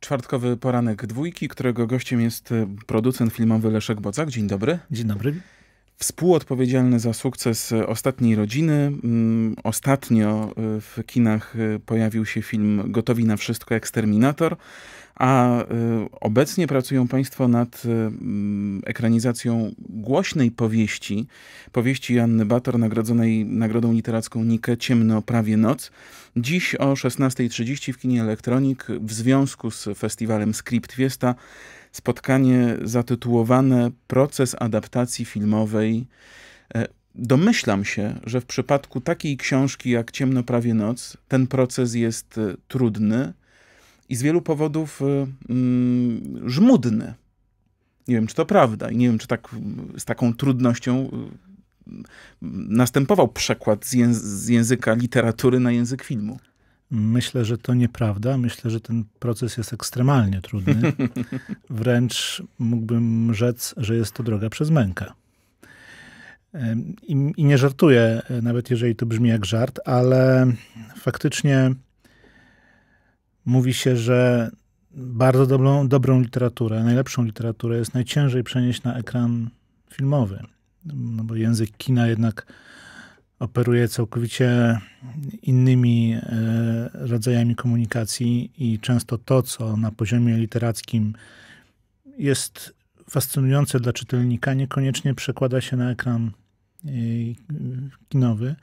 Czwartkowy poranek dwójki, którego gościem jest producent filmowy Leszek Bocak. Dzień dobry. Dzień dobry współodpowiedzialny za sukces e, Ostatniej Rodziny. Mm, ostatnio e, w kinach e, pojawił się film Gotowi na wszystko Eksterminator, a obecnie pracują Państwo nad mm, ekranizacją głośnej powieści, powieści Janny Bator, nagrodzonej Nagrodą Literacką Nikę Ciemno prawie noc. Dziś o 16.30 w kinie Elektronik w związku z festiwalem Script Fiesta spotkanie zatytułowane Proces adaptacji filmowej. E, domyślam się, że w przypadku takiej książki jak Ciemno prawie noc, ten proces jest e, trudny i z wielu powodów e, mm, żmudny. Nie wiem, czy to prawda i nie wiem, czy tak z taką trudnością następował przekład z, języka literatury na język filmu. Myślę, że to nieprawda. Myślę, że ten proces jest ekstremalnie trudny. Wręcz mógłbym rzec, że jest to droga przez mękę. I, I, nie żartuję, e, nawet jeżeli to brzmi jak żart, ale faktycznie mówi się, że bardzo dobrą, dobrą literaturę, najlepszą literaturę jest najciężej przenieść na ekran filmowy. No bo język kina jednak operuje całkowicie innymi e, rodzajami komunikacji i często to, co na poziomie literackim jest fascynujące dla czytelnika, niekoniecznie przekłada się na ekran e, kinowy.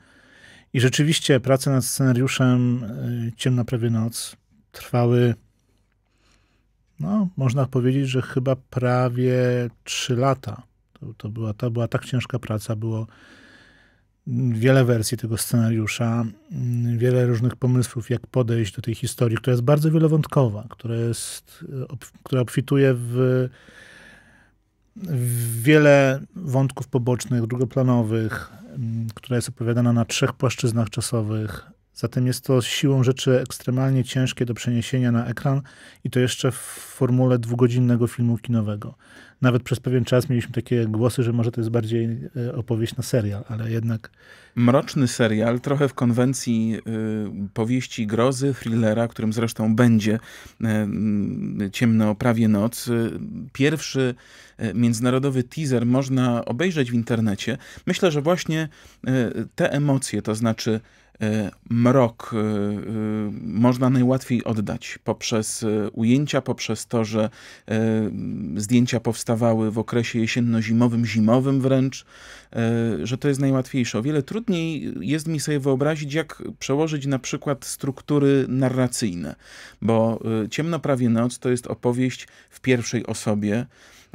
I rzeczywiście prace nad scenariuszem e, Ciemna prawie noc trwały, no, można powiedzieć, że chyba prawie 3 lata. To, to była, to była tak ciężka praca, było wiele wersji tego scenariusza, wiele różnych pomysłów, jak podejść do tej historii, która jest bardzo wielowątkowa, która, jest, e, która obfituje w, w wiele wątków pobocznych, drugoplanowych, która jest opowiadana na trzech płaszczyznach czasowych, Zatem jest to siłą rzeczy ekstremalnie ciężkie do przeniesienia na ekran i to jeszcze w formule dwugodzinnego filmu kinowego. Nawet przez pewien czas mieliśmy takie głosy, że może to jest bardziej e, opowieść na serial, ale jednak. Mroczny serial, trochę w konwencji y, powieści grozy, thrillera, którym zresztą będzie y, Ciemno prawie noc. Y, pierwszy e, międzynarodowy teaser można obejrzeć w internecie. Myślę, że właśnie y, te emocje, to znaczy E, mrok e, e, można najłatwiej oddać poprzez ujęcia, poprzez to, że zdjęcia powstawały w okresie jesienno-zimowym, zimowym wręcz, że to jest najłatwiejsze. O wiele trudniej jest mi sobie wyobrazić, jak przełożyć na przykład struktury narracyjne, bo Ciemno prawie noc to jest opowieść w pierwszej osobie,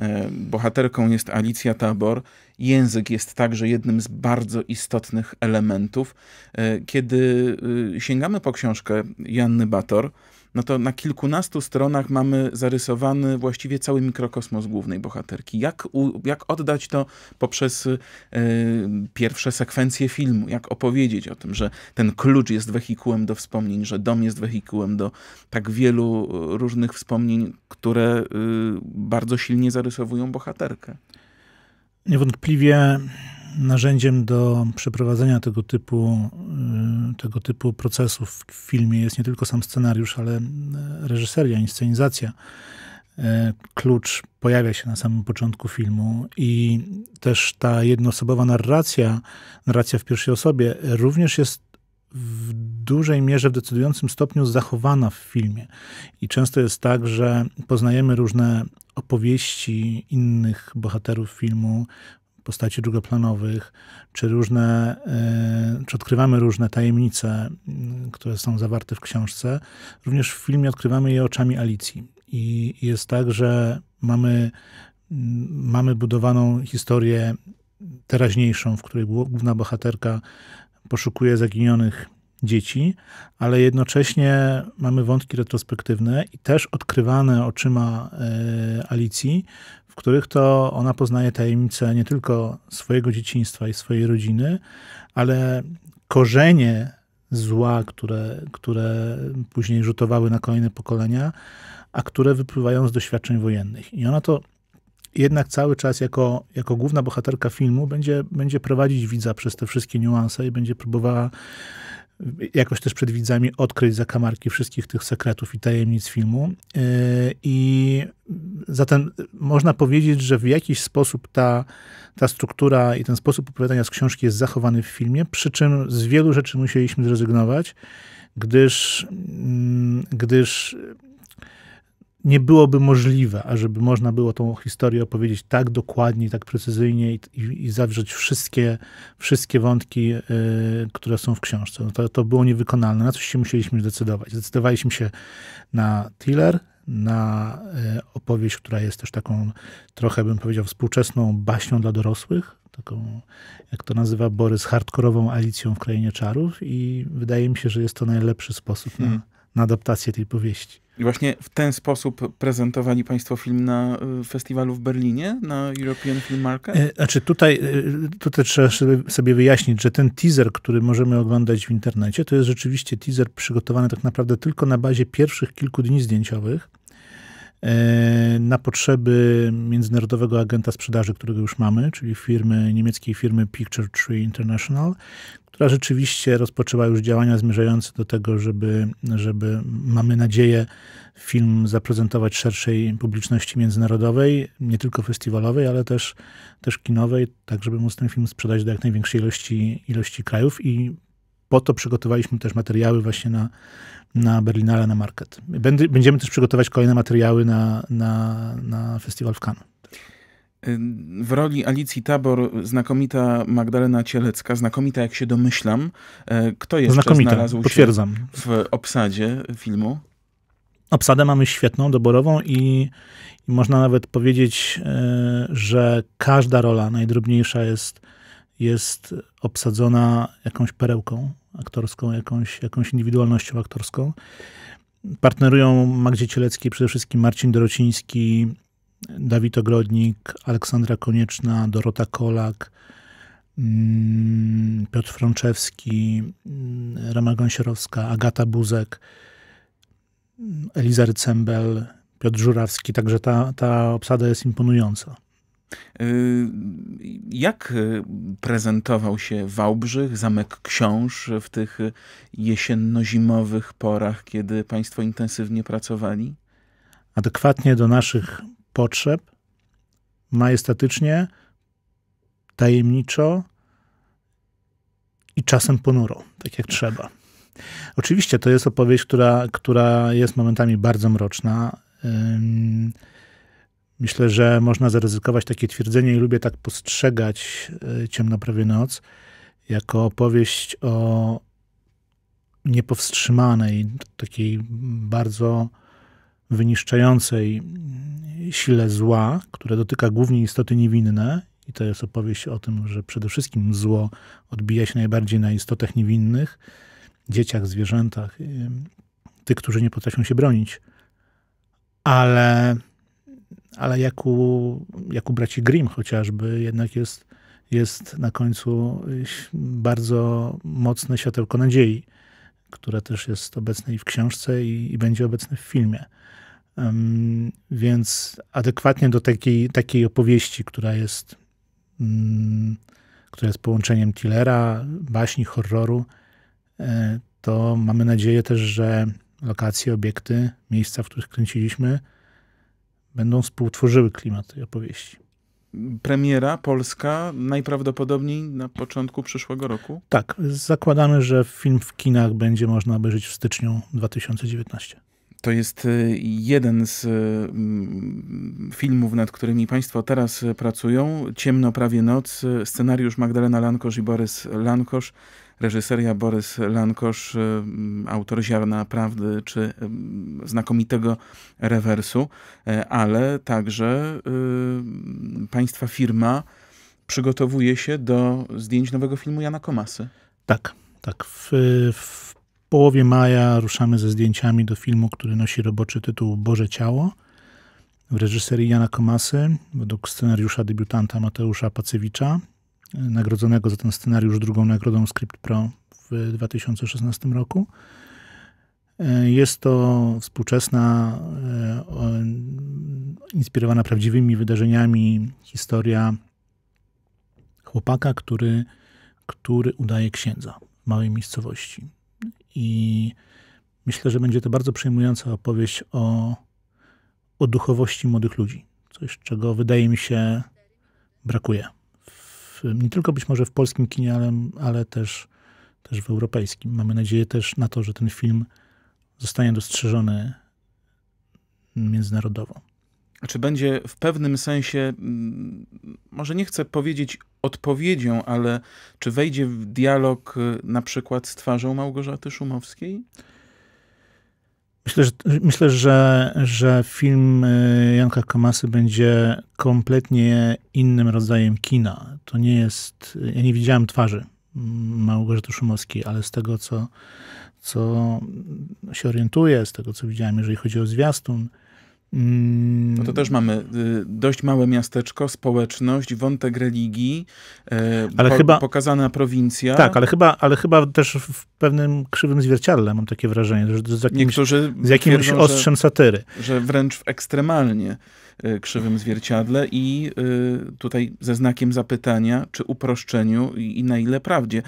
E, bohaterką jest Alicja Tabor. Język jest także jednym z bardzo istotnych elementów. E, kiedy y, sięgamy po książkę Janny Bator, no to na kilkunastu stronach mamy zarysowany właściwie cały mikrokosmos głównej bohaterki. Jak, u, jak oddać to poprzez y, pierwsze sekwencje filmu? Jak opowiedzieć o tym, że ten klucz jest wehikułem do wspomnień, że dom jest wehikułem do tak wielu y, różnych wspomnień, które y, bardzo silnie zarysowują bohaterkę? Niewątpliwie narzędziem do przeprowadzenia tego typu, y, tego typu procesów w filmie jest nie tylko sam scenariusz, ale y, reżyseria, inscenizacja. Y, klucz pojawia się na samym początku filmu i też ta jednoosobowa narracja, narracja w pierwszej osobie, również jest w dużej mierze, w decydującym stopniu zachowana w filmie. I często jest tak, że poznajemy różne opowieści innych bohaterów filmu, postaci drugoplanowych, czy różne, e, czy odkrywamy różne tajemnice, mm, które są zawarte w książce. Również w filmie odkrywamy je oczami Alicji. I jest tak, że mamy, mm, mamy budowaną historię teraźniejszą, w której główna bohaterka poszukuje zaginionych dzieci, ale jednocześnie mamy wątki retrospektywne i też odkrywane oczyma e, Alicji, w których to ona poznaje tajemnice nie tylko swojego dzieciństwa i swojej rodziny, ale korzenie zła, które, które później rzutowały na kolejne pokolenia, a które wypływają z doświadczeń wojennych. I ona to jednak cały czas jako, jako główna bohaterka filmu będzie, będzie prowadzić widza przez te wszystkie niuanse i będzie próbowała jakoś też przed widzami odkryć zakamarki wszystkich tych sekretów i tajemnic filmu. E, I zatem można powiedzieć, że w jakiś sposób ta, ta struktura i ten sposób opowiadania z książki jest zachowany w filmie, przy czym z wielu rzeczy musieliśmy zrezygnować, gdyż, mm, gdyż nie byłoby możliwe, ażeby można było tą historię opowiedzieć tak dokładnie, tak precyzyjnie i, i, i zawrzeć wszystkie, wszystkie wątki, y, które są w książce. No to, to było niewykonalne. Na coś się musieliśmy zdecydować. Zdecydowaliśmy się na thriller, na y, opowieść, która jest też taką trochę, bym powiedział, współczesną baśnią dla dorosłych, taką, jak to nazywa Borys, hardkorową Alicją w Krainie Czarów i wydaje mi się, że jest to najlepszy sposób hmm. na, na adaptację tej powieści. I właśnie w ten sposób prezentowali Państwo film na y, festiwalu w Berlinie, na European Film Market? E, znaczy tutaj, e, tutaj trzeba sobie wyjaśnić, że ten teaser, który możemy oglądać w internecie, to jest rzeczywiście teaser przygotowany tak naprawdę tylko na bazie pierwszych kilku dni zdjęciowych. E, na potrzeby międzynarodowego agenta sprzedaży, którego już mamy, czyli firmy, niemieckiej firmy Picture Tree International, która rzeczywiście rozpoczęła już działania zmierzające do tego, żeby, żeby mamy nadzieję, film zaprezentować szerszej publiczności międzynarodowej, nie tylko festiwalowej, ale też, też kinowej, tak żeby móc ten film sprzedać do jak największej ilości, ilości krajów i po to przygotowaliśmy też materiały właśnie na, na Berlinale, na Market. Będziemy też przygotować kolejne materiały na, na, na festiwal w Cannes. W roli Alicji Tabor znakomita Magdalena Cielecka, znakomita jak się domyślam. E, kto jeszcze znakomita, znalazł potwierdzam. się w obsadzie filmu? Obsadę mamy świetną, doborową i, i można nawet powiedzieć, e, że każda rola, najdrobniejsza jest, jest obsadzona jakąś perełką aktorską, jakąś, jakąś indywidualnością aktorską. Partnerują Magdzie Cieleckiej przede wszystkim Marcin Dorociński, Dawid Ogrodnik, Aleksandra Konieczna, Dorota Kolak, mm, Piotr Frączewski, mm, Rama Gąsierowska, Agata Buzek, Eliza Rycembel, Piotr Żurawski, także ta, ta obsada jest imponująca. Y, jak y, prezentował się Wałbrzych, Zamek Książ w tych jesienno-zimowych porach, kiedy Państwo intensywnie pracowali? Adekwatnie do naszych potrzeb, majestatycznie, tajemniczo i czasem ponuro, tak jak trzeba. Oczywiście to jest opowieść, która, która jest momentami bardzo mroczna. Myślę, że można zaryzykować takie twierdzenie i lubię tak postrzegać e, Ciemna prawie noc jako opowieść o niepowstrzymanej, takiej bardzo wyniszczającej mm, sile zła, które dotyka głównie istoty niewinne. I to jest opowieść o tym, że przede wszystkim zło odbija się najbardziej na istotach niewinnych, dzieciach, zwierzętach, tych, którzy nie potrafią się bronić. Ale ale jak u, jak u braci Grimm chociażby, jednak jest, jest na końcu y, bardzo mocne światełko nadziei, które też jest obecne i w książce, i, i będzie obecne w filmie. Um, więc adekwatnie do takiej, takiej opowieści, która jest, um, która jest połączeniem Tillera, baśni, horroru, e, to mamy nadzieję też, że lokacje, obiekty, miejsca, w których kręciliśmy, będą współtworzyły klimat tej opowieści. Premiera Polska najprawdopodobniej na początku przyszłego roku? Tak, zakładamy, że film w kinach będzie można obejrzeć w styczniu 2019. To jest y, jeden z y, mm, filmów, nad którymi Państwo teraz y, pracują. Ciemno prawie noc, scenariusz Magdalena Lankosz i Borys Lankosz, reżyseria Borys Lankosz, y, mm, autor Ziarna Prawdy czy y, mm, znakomitego rewersu, e, ale także y, mm, państwa firma przygotowuje się do zdjęć nowego filmu Jana Komasy. Tak, tak. W, w połowie maja ruszamy ze zdjęciami do filmu, który nosi roboczy tytuł Boże Ciało w reżyserii Jana Komasy według scenariusza debiutanta Mateusza Pacewicza nagrodzonego za ten scenariusz drugą nagrodą Script Pro w 2016 roku. E, jest to współczesna, e, inspirowana prawdziwymi wydarzeniami historia chłopaka, który, który udaje księdza w małej miejscowości. I myślę, że będzie to bardzo przejmująca opowieść o, o duchowości młodych ludzi. Coś, czego wydaje mi się brakuje nie tylko być może w polskim kinie, ale, ale też, też w europejskim. Mamy nadzieję też na to, że ten film zostanie dostrzeżony międzynarodowo. A czy będzie w pewnym sensie, mm, może nie chcę powiedzieć odpowiedzią, ale czy wejdzie w dialog y, na przykład z twarzą Małgorzaty Szumowskiej? Myślę, że, myślę że, że film y, Janka Kamasy będzie kompletnie innym rodzajem kina. To nie jest. Ja nie widziałem twarzy mm, Małgorzaty Szumowskiej, ale z tego, co, co się orientuję, z tego, co widziałem, jeżeli chodzi o zwiastun, Mm. No to też mamy y, dość małe miasteczko, społeczność, wątek religii, e, ale po, chyba, pokazana prowincja. Tak, ale chyba, ale chyba też w pewnym krzywym zwierciadle mam takie wrażenie, że z jakimś, Niektórzy z jakimś twierdzą, ostrzem satyry. Że, wręcz w ekstremalnie e, krzywym zwierciadle i e, tutaj ze znakiem zapytania, czy uproszczeniu i, i na ile prawdzie.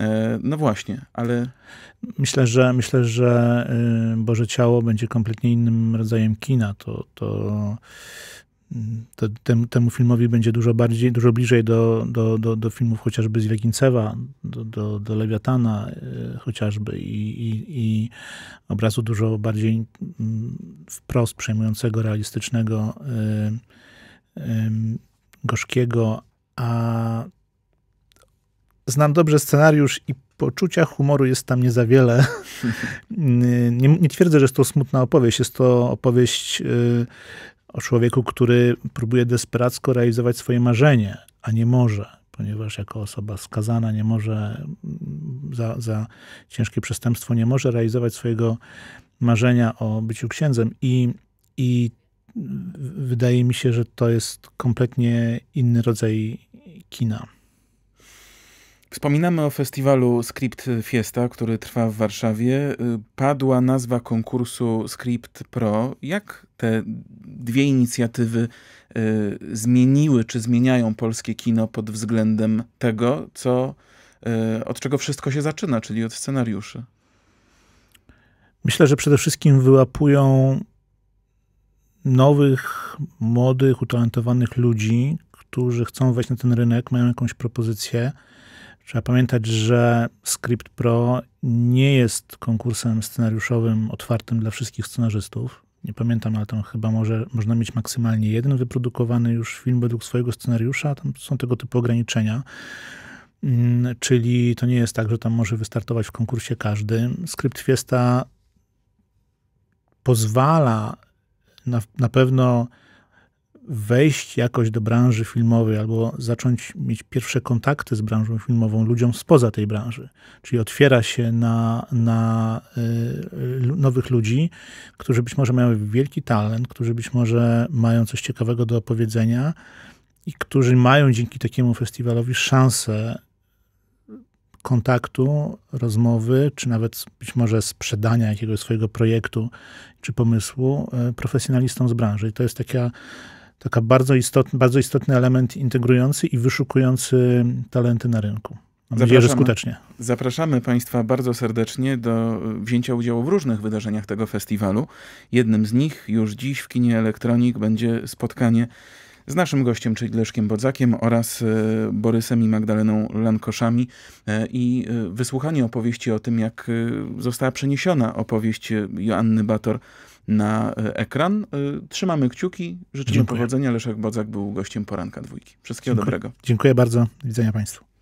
E, no właśnie, ale... Myślę, że myślę, że y, Boże Ciało będzie kompletnie innym rodzajem kina. To, to, to tem, temu filmowi będzie dużo bardziej, dużo bliżej do, do, do, do filmów chociażby z Legincewa, do, do, do Lewiatana y, chociażby i, i, i obrazu dużo bardziej mm, wprost przejmującego, realistycznego y, gorzkiego, znam dobrze scenariusz i poczucia humoru jest tam nie za wiele. nie, nie twierdzę, że jest to smutna opowieść. Jest to opowieść y, o człowieku, który próbuje desperacko realizować swoje marzenie, a nie może, ponieważ jako osoba skazana nie może, za, za ciężkie przestępstwo, nie może realizować swojego marzenia o byciu księdzem. I, i wydaje mi się, że to jest kompletnie inny rodzaj kina. Wspominamy o festiwalu Script Fiesta, który trwa w Warszawie. Padła nazwa konkursu Script Pro. Jak te dwie inicjatywy y, zmieniły czy zmieniają polskie kino pod względem tego, co, y, od czego wszystko się zaczyna, czyli od scenariuszy? Myślę, że przede wszystkim wyłapują nowych, młodych, utalentowanych ludzi, którzy chcą wejść na ten rynek, mają jakąś propozycję Trzeba pamiętać, że Script Pro nie jest konkursem scenariuszowym otwartym dla wszystkich scenarzystów. Nie pamiętam, ale tam chyba może, można mieć maksymalnie jeden wyprodukowany już film według swojego scenariusza. Tam są tego typu ograniczenia. Mm, czyli to nie jest tak, że tam może wystartować w konkursie każdy. Script Fiesta pozwala na, na pewno wejść jakoś do branży filmowej albo zacząć mieć pierwsze kontakty z branżą filmową ludziom spoza tej branży. Czyli otwiera się na, na y, y, nowych ludzi, którzy być może mają wielki talent, którzy być może mają coś ciekawego do opowiedzenia i którzy mają dzięki takiemu festiwalowi szansę kontaktu, rozmowy, czy nawet być może sprzedania jakiegoś swojego projektu czy pomysłu y, profesjonalistom z branży. I to jest taka taka bardzo istotny, bardzo istotny element integrujący i wyszukujący talenty na rynku. Mam nadzieję, że skutecznie. Zapraszamy Państwa bardzo serdecznie do wzięcia udziału w różnych wydarzeniach tego festiwalu. Jednym z nich już dziś w kinie Elektronik będzie spotkanie z naszym gościem, czyli Leszkiem Bodzakiem oraz e, Borysem i Magdaleną Lankoszami e, i e, wysłuchanie opowieści o tym, jak została przeniesiona opowieść Joanny Bator na e, ekran. E, trzymamy kciuki. Życzymy Dziękuję. powodzenia. Leszek Bodzak był gościem poranka dwójki. Wszystkiego Dziękuję. dobrego. Dziękuję bardzo. widzenia Państwu.